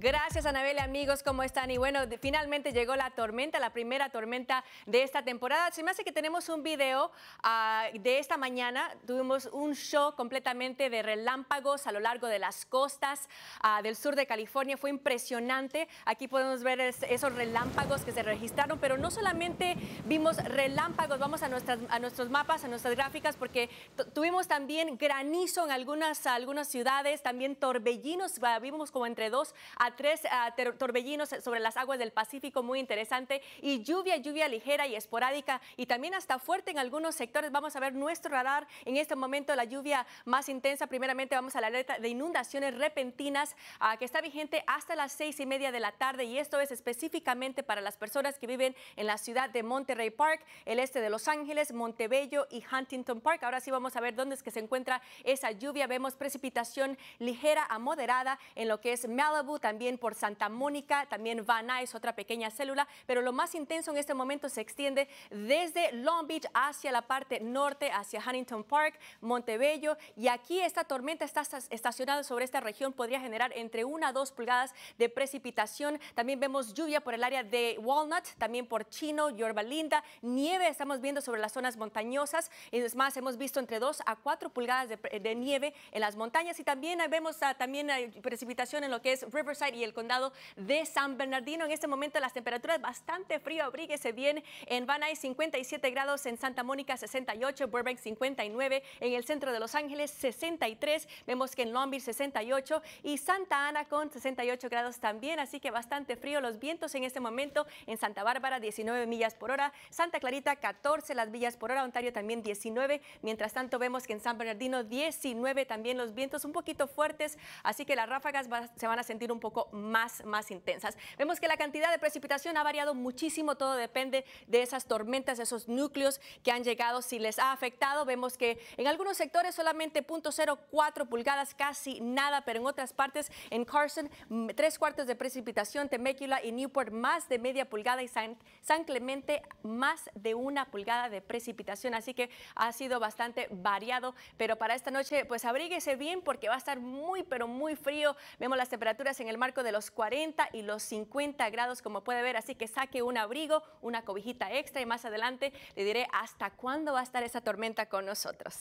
Gracias, Anabel, amigos, ¿cómo están? Y bueno, finalmente llegó la tormenta, la primera tormenta de esta temporada. Se me hace que tenemos un video ah, de esta mañana. Tuvimos un show completamente de relámpagos a lo largo de las costas ah, del sur de California. Fue impresionante. Aquí podemos ver esos relámpagos que se registraron, pero no solamente vimos relámpagos, vamos a, nuestras, a nuestros mapas, a nuestras gráficas, porque tuvimos también granizo en algunas, algunas ciudades, también torbellinos, vimos como entre dos tres ah, torbellinos sobre las aguas del Pacífico, muy interesante, y lluvia, lluvia ligera y esporádica, y también hasta fuerte en algunos sectores. Vamos a ver nuestro radar en este momento, la lluvia más intensa. Primeramente vamos a la alerta de inundaciones repentinas ah, que está vigente hasta las seis y media de la tarde, y esto es específicamente para las personas que viven en la ciudad de Monterrey Park, el este de Los Ángeles, Montebello y Huntington Park. Ahora sí vamos a ver dónde es que se encuentra esa lluvia. Vemos precipitación ligera a moderada en lo que es Malibu, también también por Santa Mónica, también Van es otra pequeña célula, pero lo más intenso en este momento se extiende desde Long Beach hacia la parte norte, hacia Huntington Park, Montebello, y aquí esta tormenta está estacionada sobre esta región, podría generar entre 1 a 2 pulgadas de precipitación. También vemos lluvia por el área de Walnut, también por Chino, Yorba Linda, nieve estamos viendo sobre las zonas montañosas, es más, hemos visto entre 2 a 4 pulgadas de, nieve en las montañas y también vemos ah, también precipitación en lo que es Riverside y el condado de San Bernardino. En este momento las temperaturas bastante frío, abríguese bien. En Van 57 grados, en Santa Mónica 68, Burbank 59, en el centro de Los Ángeles 63, vemos que en Long Beach 68 y Santa Ana con 68 grados también, así que bastante frío. Los vientos en este momento en Santa Bárbara 19 millas por hora, Santa Clarita 14 las millas por hora, Ontario también 19. Mientras tanto vemos que en San Bernardino 19 también los vientos un poquito fuertes, así que las ráfagas se van a sentir un poco más, más intensas. Vemos que la cantidad de precipitación ha variado muchísimo, todo depende de esas tormentas, de esos núcleos que han llegado, si les ha afectado. Vemos que en algunos sectores solamente 0.04 pulgadas, casi nada, pero en otras partes, en Carson, mm, tres cuartos de precipitación, Temecula y Newport más de media pulgada y San, San Clemente más de una pulgada de precipitación. Así que ha sido bastante variado, pero para esta noche, pues abríguese bien porque va a estar muy, pero muy frío. Vemos las temperaturas en el mar marco de los 40 y los 50 grados, como puede ver. Así que saque un abrigo, una cobijita extra y más adelante le diré hasta cuándo va a estar esa tormenta con nosotros.